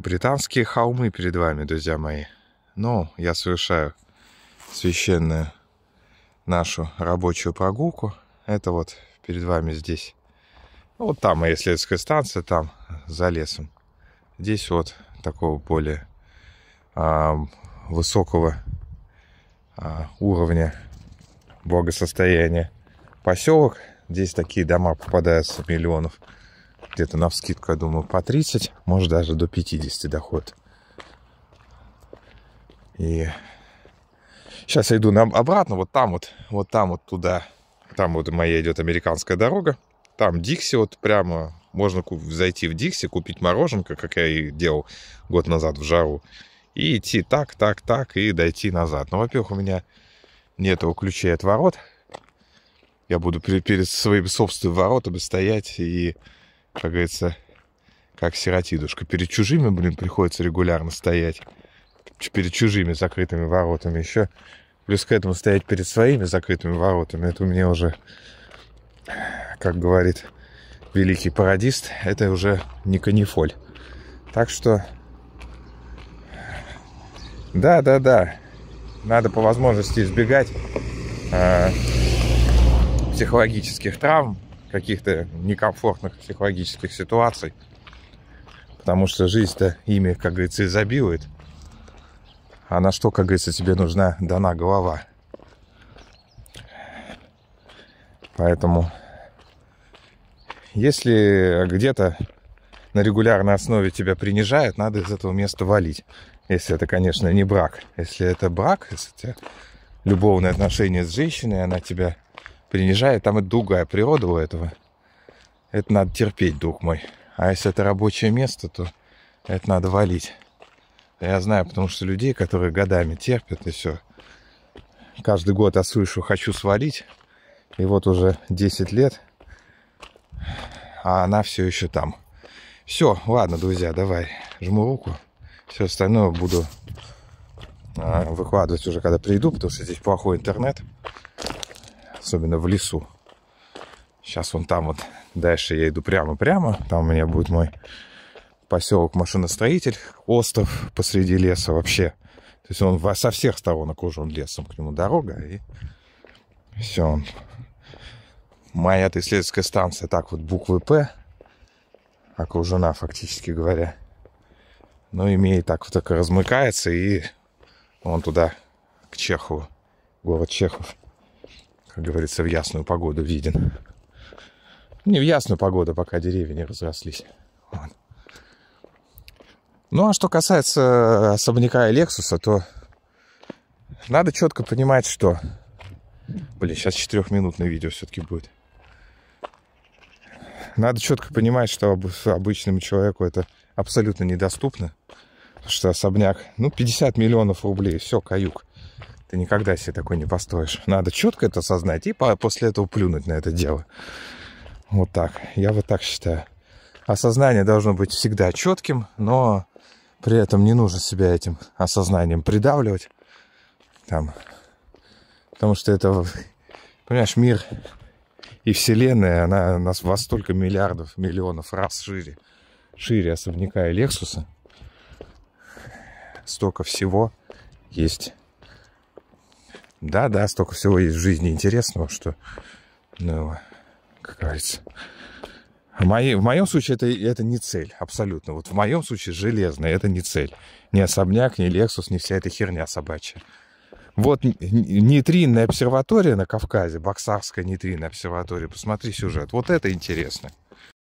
британские холмы перед вами, друзья мои. Но ну, я совершаю священную нашу рабочую прогулку. Это вот перед вами здесь. Ну, вот там моя исследовательская станция, там за лесом. Здесь вот такого более а, высокого а, уровня благосостояния поселок. Здесь такие дома попадаются миллионов где-то на вскидку, я думаю, по 30, может даже до 50 доход. И сейчас я иду на обратно, вот там вот, вот там вот туда, там вот моя идет американская дорога, там Дикси вот прямо, можно зайти в Дикси, купить мороженка, как я и делал год назад в жару, и идти так, так, так, и дойти назад. Но, ну, во-первых, у меня нету ключей от ворот, я буду перед своими собственными воротами стоять и как говорится, как сиротидушка. Перед чужими, блин, приходится регулярно стоять. Перед чужими закрытыми воротами. Еще плюс к этому стоять перед своими закрытыми воротами. Это мне уже, как говорит великий пародист, это уже не канифоль. Так что... Да, да, да. Надо по возможности избегать э, психологических травм, каких-то некомфортных психологических ситуаций. Потому что жизнь-то ими, как говорится, изобилует. А на что, как говорится, тебе нужна дана голова. Поэтому, если где-то на регулярной основе тебя принижают, надо из этого места валить. Если это, конечно, не брак. Если это брак, если у тебя любовные отношения с женщиной, она тебя принижает. Там и другая природа у этого. Это надо терпеть, друг мой. А если это рабочее место, то это надо валить. Я знаю, потому что людей, которые годами терпят и все. Каждый год я хочу свалить. И вот уже 10 лет, а она все еще там. Все, ладно, друзья, давай, жму руку. Все остальное буду а, выкладывать уже, когда приду, потому что здесь плохой интернет особенно в лесу. Сейчас вон там вот дальше я иду прямо-прямо. Там у меня будет мой поселок машиностроитель, остров посреди леса вообще. То есть он со всех сторон окружен лесом, к нему дорога и все. Он... Моя исследовательская станция так вот буквы П окружена фактически говоря. Но ну, имеет так вот так размыкается и он туда к Чехову, город Чехов как говорится, в ясную погоду виден. Не в ясную погоду, пока деревья не разрослись. Вот. Ну а что касается особняка и Лексуса, то надо четко понимать, что... Блин, сейчас четырехминутное видео все-таки будет. Надо четко понимать, что обычному человеку это абсолютно недоступно. что особняк, ну, 50 миллионов рублей, все, каюк. Ты никогда себе такой не построишь. Надо четко это осознать и после этого плюнуть на это дело. Вот так. Я вот так считаю. Осознание должно быть всегда четким, но при этом не нужно себя этим осознанием придавливать. Там. Потому что это, понимаешь, мир и Вселенная, она нас во столько миллиардов, миллионов раз шире. Шире особняка и Лексуса. Столько всего есть да, да, столько всего есть в жизни интересного, что, ну, как говорится. В, моей, в моем случае это, это не цель, абсолютно. Вот в моем случае железная, это не цель. Ни особняк, ни Лексус, ни вся эта херня собачья. Вот нейтринная обсерватория на Кавказе, Боксарская нейтринная обсерватория, посмотри сюжет. Вот это интересно.